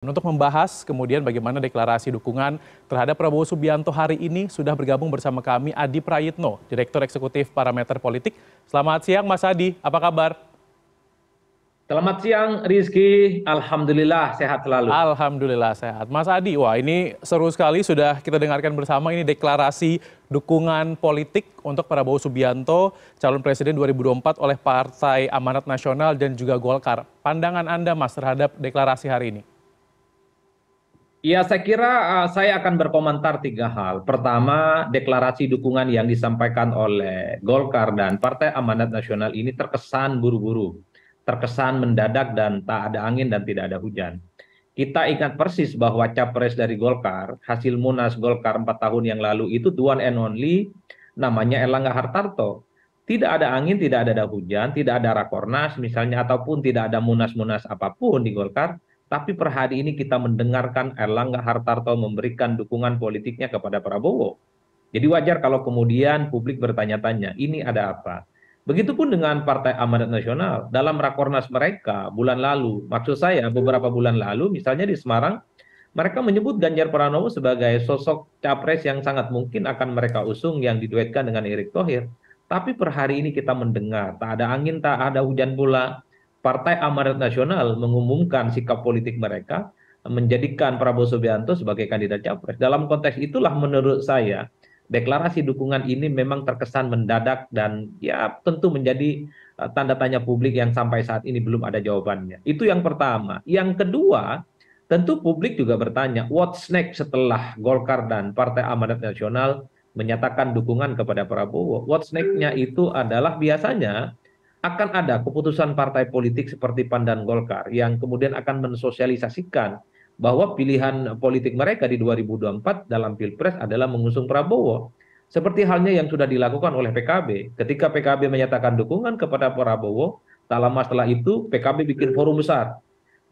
Untuk membahas kemudian bagaimana deklarasi dukungan terhadap Prabowo Subianto hari ini sudah bergabung bersama kami Adi Prayitno, Direktur Eksekutif Parameter Politik. Selamat siang Mas Adi, apa kabar? Selamat siang Rizky, Alhamdulillah sehat selalu. Alhamdulillah sehat. Mas Adi, wah ini seru sekali sudah kita dengarkan bersama ini deklarasi dukungan politik untuk Prabowo Subianto, calon presiden 2024 oleh Partai Amanat Nasional dan juga Golkar. Pandangan Anda Mas terhadap deklarasi hari ini? Ya saya kira uh, saya akan berkomentar tiga hal. Pertama, deklarasi dukungan yang disampaikan oleh Golkar dan Partai Amanat Nasional ini terkesan buru-buru, terkesan mendadak dan tak ada angin dan tidak ada hujan. Kita ingat persis bahwa capres dari Golkar, hasil munas Golkar empat tahun yang lalu itu the one and only namanya Erlangga Hartarto. Tidak ada angin, tidak ada hujan, tidak ada rakornas misalnya ataupun tidak ada munas-munas apapun di Golkar tapi per hari ini kita mendengarkan erlangga hartarto memberikan dukungan politiknya kepada prabowo jadi wajar kalau kemudian publik bertanya tanya ini ada apa begitupun dengan partai amanat nasional dalam rakornas mereka bulan lalu maksud saya beberapa bulan lalu misalnya di Semarang mereka menyebut Ganjar Pranowo sebagai sosok capres yang sangat mungkin akan mereka usung yang diduetkan dengan Erick Thohir. Tapi per hari ini kita mendengar, tak ada angin, tak ada hujan pula, partai amarat nasional mengumumkan sikap politik mereka menjadikan prabowo subianto sebagai kandidat capres dalam konteks itulah menurut saya deklarasi dukungan ini memang terkesan mendadak dan ya tentu menjadi eh, tanda tanya publik yang sampai saat ini belum ada jawabannya itu yang pertama yang kedua tentu publik juga bertanya what's next setelah Golkar dan Partai Amanat Nasional menyatakan dukungan kepada Prabowo what's nextnya itu adalah biasanya akan ada keputusan partai politik seperti PAN dan golkar yang kemudian akan mensosialisasikan bahwa pilihan politik mereka di 2024 dalam pilpres adalah mengusung Prabowo. Seperti halnya yang sudah dilakukan oleh PKB. Ketika PKB menyatakan dukungan kepada Prabowo, tak lama setelah itu PKB bikin forum besar.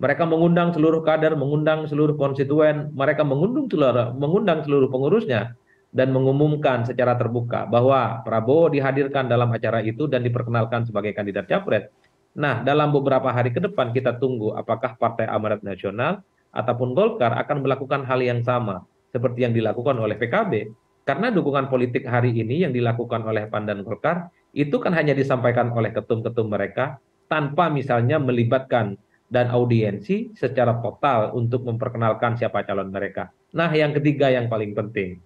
Mereka mengundang seluruh kader, mengundang seluruh konstituen, mereka mengundang seluruh, mengundang seluruh pengurusnya dan mengumumkan secara terbuka bahwa Prabowo dihadirkan dalam acara itu dan diperkenalkan sebagai kandidat capres. Nah, dalam beberapa hari ke depan kita tunggu apakah Partai Amarat Nasional ataupun Golkar akan melakukan hal yang sama seperti yang dilakukan oleh PKB. Karena dukungan politik hari ini yang dilakukan oleh PAN dan Golkar itu kan hanya disampaikan oleh ketum-ketum mereka tanpa misalnya melibatkan dan audiensi secara total untuk memperkenalkan siapa calon mereka. Nah, yang ketiga yang paling penting,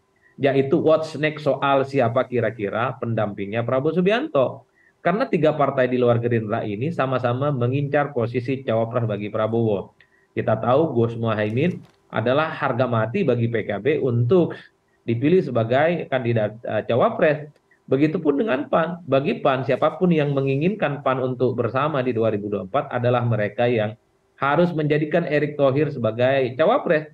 yaitu what's next soal siapa kira kira pendampingnya prabowo subianto karena tiga partai di luar gerindra ini sama-sama mengincar posisi cawapres bagi prabowo kita tahu Gus Muhaimin adalah harga mati bagi PKB untuk dipilih sebagai kandidat eh, cawapres Begitupun dengan PAN, bagi PAN siapapun yang menginginkan PAN untuk bersama di 2024 adalah mereka yang harus menjadikan Erick Thohir sebagai cawapres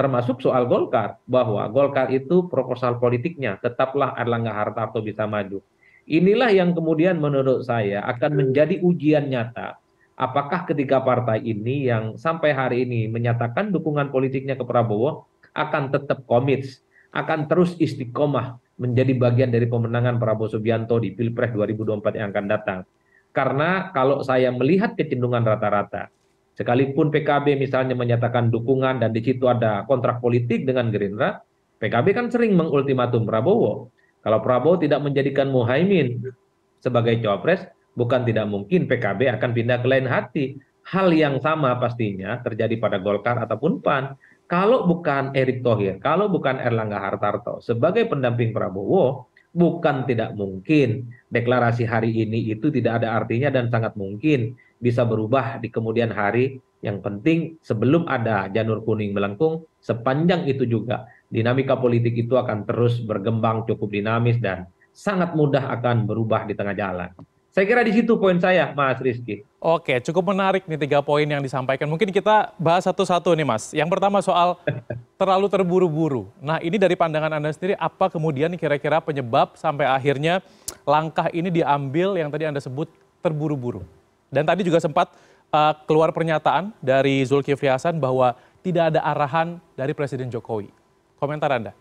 termasuk soal golkar bahwa golkar itu proposal politiknya tetaplah erlangga hartarto bisa maju inilah yang kemudian menurut saya akan menjadi ujian nyata apakah ketika partai ini yang sampai hari ini menyatakan dukungan politiknya ke prabowo akan tetap komit akan terus istiqomah menjadi bagian dari pemenangan Prabowo Subianto di Pilpres 2024 yang akan datang. Karena kalau saya melihat kecenderungan rata-rata, sekalipun pkb misalnya menyatakan dukungan dan di situ ada kontrak politik dengan gerindra pkb kan sering mengultimatum prabowo kalau prabowo tidak menjadikan muhaymin sebagai cawapres bukan tidak mungkin pkb akan pindah ke lain hati hal yang sama pastinya terjadi pada golkar ataupun pan kalau bukan Erick Thohir, kalau bukan Erlangga Hartarto sebagai pendamping Prabowo, bukan tidak mungkin deklarasi hari ini itu tidak ada artinya dan sangat mungkin bisa berubah di kemudian hari yang penting sebelum ada janur kuning melengkung sepanjang itu juga dinamika politik itu akan terus bergembang cukup dinamis dan sangat mudah akan berubah di tengah jalan saya kira di situ poin saya, Mas Rizky. Oke, cukup menarik nih tiga poin yang disampaikan. Mungkin kita bahas satu-satu nih, Mas. Yang pertama soal terlalu terburu-buru. Nah, ini dari pandangan Anda sendiri, apa kemudian kira-kira penyebab sampai akhirnya langkah ini diambil yang tadi Anda sebut terburu-buru? Dan tadi juga sempat uh, keluar pernyataan dari Zulkifli Hasan bahwa tidak ada arahan dari Presiden Jokowi. Komentar Anda?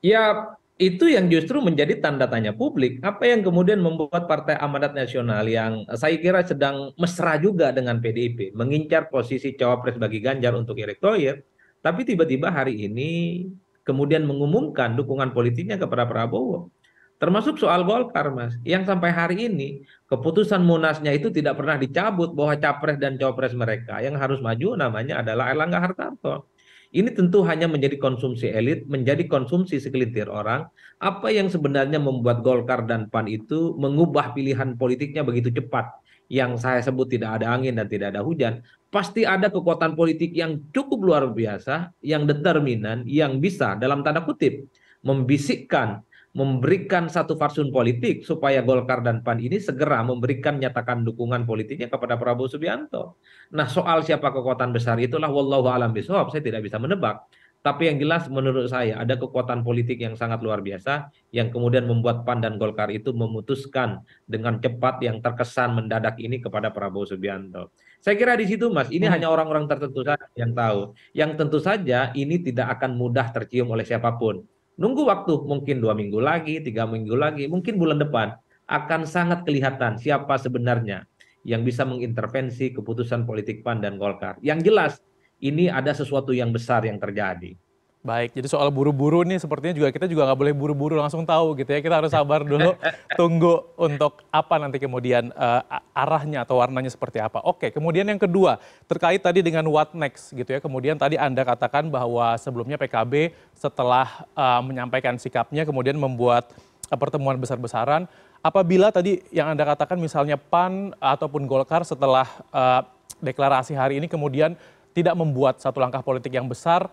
Ya, itu yang justru menjadi tanda tanya publik. Apa yang kemudian membuat Partai Amanat Nasional yang eh, saya kira sedang mesra juga dengan PDIP, mengincar posisi cawapres bagi Ganjar untuk Erick Thohir, tapi tiba-tiba hari ini kemudian mengumumkan dukungan politiknya kepada Prabowo. Termasuk soal Golkar, Mas, yang sampai hari ini keputusan munasnya itu tidak pernah dicabut bahwa capres dan cawapres mereka yang harus maju namanya adalah Erlangga Hartarto ini tentu hanya menjadi konsumsi elit menjadi konsumsi segelintir orang apa yang sebenarnya membuat golkar dan pan itu mengubah pilihan politiknya begitu cepat yang saya sebut tidak ada angin dan tidak ada hujan pasti ada kekuatan politik yang cukup luar biasa yang determinan yang bisa dalam tanda kutip membisikkan memberikan satu farsun politik supaya Golkar dan PAN ini segera memberikan nyatakan dukungan politiknya kepada Prabowo Subianto. Nah, soal siapa kekuatan besar itulah wallahu alam bisawab, saya tidak bisa menebak. Tapi yang jelas menurut saya ada kekuatan politik yang sangat luar biasa yang kemudian membuat PAN dan Golkar itu memutuskan dengan cepat yang terkesan mendadak ini kepada Prabowo Subianto. Saya kira di situ Mas, ini hmm. hanya orang-orang tertentu saja yang tahu. Yang tentu saja ini tidak akan mudah tercium oleh siapapun nunggu waktu mungkin dua minggu lagi tiga minggu lagi mungkin bulan depan akan sangat kelihatan siapa sebenarnya yang bisa mengintervensi keputusan politik pan dan golkar yang jelas ini ada sesuatu yang besar yang terjadi Baik, jadi soal buru-buru nih sepertinya juga kita juga nggak boleh buru-buru langsung tahu gitu ya. Kita harus sabar dulu, tunggu untuk apa nanti kemudian uh, arahnya atau warnanya seperti apa. Oke, kemudian yang kedua terkait tadi dengan what next gitu ya. Kemudian tadi Anda katakan bahwa sebelumnya PKB setelah uh, menyampaikan sikapnya kemudian membuat uh, pertemuan besar-besaran. Apabila tadi yang Anda katakan misalnya PAN ataupun Golkar setelah uh, deklarasi hari ini kemudian tidak membuat satu langkah politik yang besar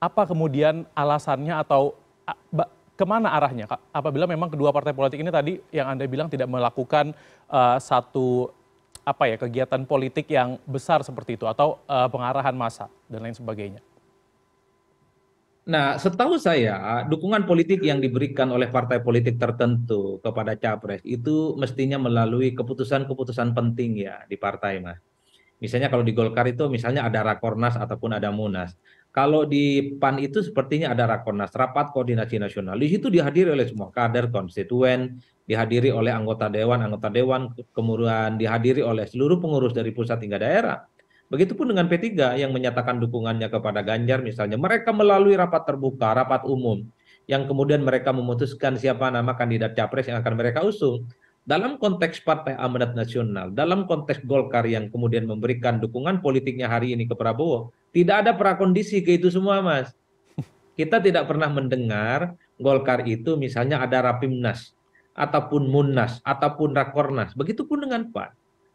apa kemudian alasannya atau kemana arahnya apabila memang kedua partai politik ini tadi yang Anda bilang tidak melakukan uh, satu apa ya kegiatan politik yang besar seperti itu atau uh, pengarahan masa dan lain sebagainya. Nah, setahu saya dukungan politik yang diberikan oleh partai politik tertentu kepada capres itu mestinya melalui keputusan-keputusan penting ya di partai mas. Misalnya kalau di Golkar itu misalnya ada Rakornas ataupun ada Munas kalau di pan itu sepertinya ada rakornas rapat koordinasi nasional di situ dihadiri oleh semua kader konstituen dihadiri oleh anggota dewan anggota dewan kemudian dihadiri oleh seluruh pengurus dari pusat hingga daerah begitupun dengan p 3 yang menyatakan dukungannya kepada ganjar misalnya mereka melalui rapat terbuka rapat umum yang kemudian mereka memutuskan siapa nama kandidat capres yang akan mereka usung dalam konteks partai amanat nasional dalam konteks golkar yang kemudian memberikan dukungan politiknya hari ini ke prabowo tidak ada prakondisi ke itu semua mas kita tidak pernah mendengar Golkar itu misalnya ada rapimnas ataupun munas ataupun rakornas begitupun dengan pan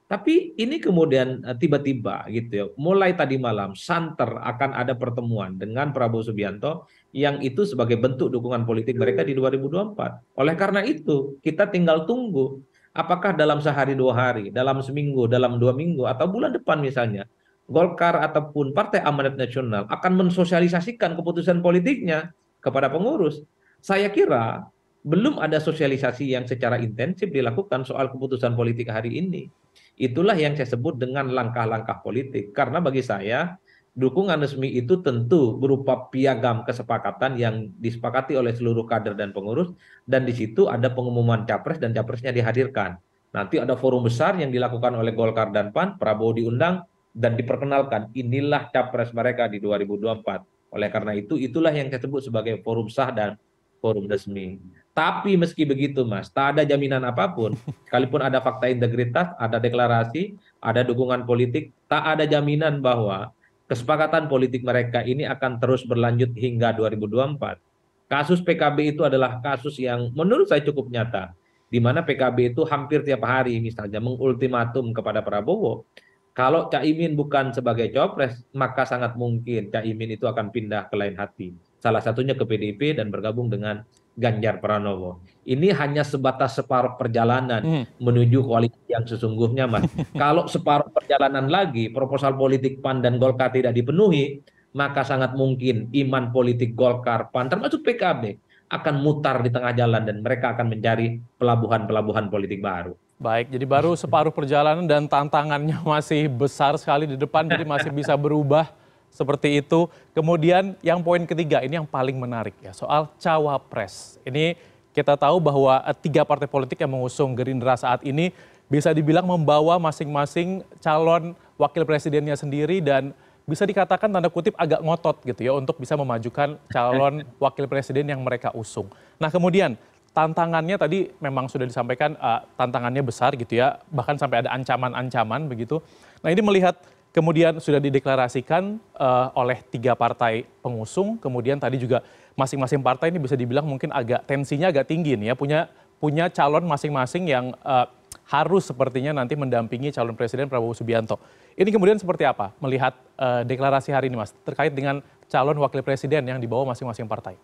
tapi ini kemudian eh, tiba-tiba gitu ya, mulai tadi malam santer akan ada pertemuan dengan Prabowo Subianto yang itu sebagai bentuk dukungan politik mereka di 2024. Oleh karena itu, kita tinggal tunggu apakah dalam sehari dua hari, dalam seminggu, dalam dua minggu, atau bulan depan misalnya, golkar ataupun partai amanat nasional akan mensosialisasikan keputusan politiknya kepada pengurus saya kira belum ada sosialisasi yang secara intensif dilakukan soal keputusan politik hari ini itulah yang saya sebut dengan langkah-langkah politik karena bagi saya dukungan resmi itu tentu berupa piagam kesepakatan yang disepakati oleh seluruh kader dan pengurus dan di situ ada pengumuman capres dan capresnya dihadirkan. Nanti ada forum besar yang dilakukan oleh Golkar dan PAN, Prabowo diundang, dan diperkenalkan inilah capres mereka di 2024. oleh karena itu itulah yang disebut sebagai forum sah dan forum resmi tapi meski begitu mas tak ada jaminan apapun sekalipun ada fakta integritas ada deklarasi ada dukungan politik tak ada jaminan bahwa kesepakatan politik mereka ini akan terus berlanjut hingga 2024 kasus PKB itu adalah kasus yang menurut saya cukup nyata di mana PKB itu hampir tiap hari misalnya mengultimatum kepada Prabowo kalau Caimin bukan sebagai copres, maka sangat mungkin Caimin itu akan pindah ke lain hati. Salah satunya ke PDIP dan bergabung dengan Ganjar Pranowo. Ini hanya sebatas separuh perjalanan hmm. menuju koalisi yang sesungguhnya, Mas. Kalau separuh perjalanan lagi, proposal politik PAN dan Golkar tidak dipenuhi, maka sangat mungkin iman politik Golkar, PAN, termasuk PKB, akan mutar di tengah jalan dan mereka akan mencari pelabuhan-pelabuhan politik baru. Baik, jadi baru separuh perjalanan dan tantangannya masih besar sekali di depan, jadi masih bisa berubah seperti itu. Kemudian yang poin ketiga ini yang paling menarik ya, soal cawapres. Ini kita tahu bahwa eh, tiga partai politik yang mengusung Gerindra saat ini bisa dibilang membawa masing-masing calon wakil presidennya sendiri dan bisa dikatakan tanda kutip agak ngotot gitu ya untuk bisa memajukan calon wakil presiden yang mereka usung. Nah kemudian tantangannya tadi memang sudah disampaikan uh, tantangannya besar gitu ya, bahkan sampai ada ancaman-ancaman begitu. Nah ini melihat kemudian sudah dideklarasikan uh, oleh tiga partai pengusung, kemudian tadi juga masing-masing partai ini bisa dibilang mungkin agak tensinya agak tinggi nih ya, punya punya calon masing-masing yang uh, harus sepertinya nanti mendampingi calon presiden Prabowo Subianto. Ini kemudian seperti apa melihat uh, deklarasi hari ini, Mas, terkait dengan calon wakil presiden yang dibawa masing-masing partai?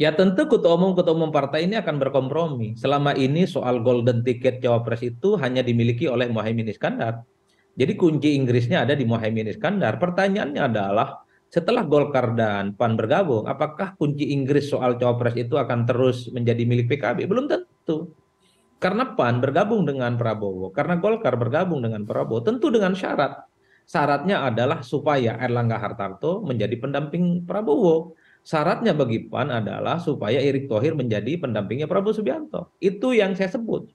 Ya tentu ketua umum-ketua umum partai ini akan berkompromi. Selama ini soal golden ticket cawapres itu hanya dimiliki oleh Mohaimin Iskandar. Jadi kunci Inggrisnya ada di Mohaimin Iskandar. Pertanyaannya adalah setelah Golkar dan PAN bergabung, apakah kunci Inggris soal cawapres itu akan terus menjadi milik PKB? Belum tentu. Karena PAN bergabung dengan Prabowo, karena Golkar bergabung dengan Prabowo, tentu dengan syarat. Syaratnya adalah supaya Erlangga Hartarto menjadi pendamping Prabowo syaratnya bagi pan adalah supaya erick thohir menjadi pendampingnya prabowo subianto itu yang saya sebut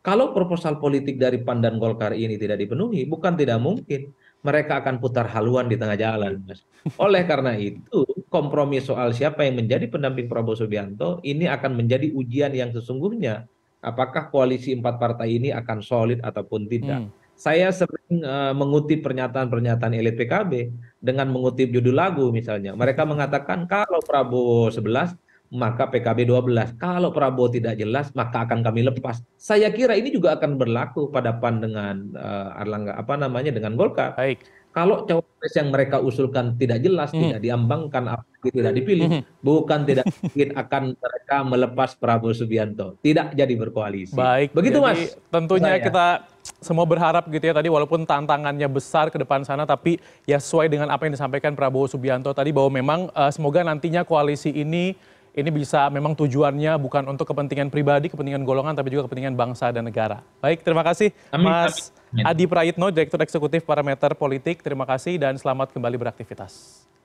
kalau proposal politik dari pan dan golkar ini tidak dipenuhi bukan tidak mungkin mereka akan putar haluan di tengah jalan mas oleh karena itu kompromi soal siapa yang menjadi pendamping prabowo subianto ini akan menjadi ujian yang sesungguhnya apakah koalisi empat partai ini akan solid ataupun tidak hmm saya sering eh, mengutip pernyataan pernyataan elit pkb dengan mengutip judul lagu misalnya mereka mengatakan kalau prabowo 11 maka pkb 12 kalau prabowo tidak jelas maka akan kami lepas saya kira ini juga akan berlaku pada pan dengan uh, apa namanya dengan Golkar Baik. kalau cawapres yang mereka usulkan tidak jelas hmm. tidak diambangkan tidak hmm. dipilih hmm. bukan tidak mungkin akan mereka melepas Prabowo Subianto tidak jadi berkoalisi Baik begitu jadi, Mas tentunya saya. kita semua berharap gitu ya tadi walaupun tantangannya besar ke depan sana tapi ya sesuai dengan apa yang disampaikan Prabowo Subianto tadi bahwa memang uh, semoga nantinya koalisi ini ini bisa memang tujuannya bukan untuk kepentingan pribadi, kepentingan golongan tapi juga kepentingan bangsa dan negara. Baik, terima kasih amin, Mas amin. Adi Prayitno, Direktur Eksekutif Parameter Politik. Terima kasih dan selamat kembali beraktivitas.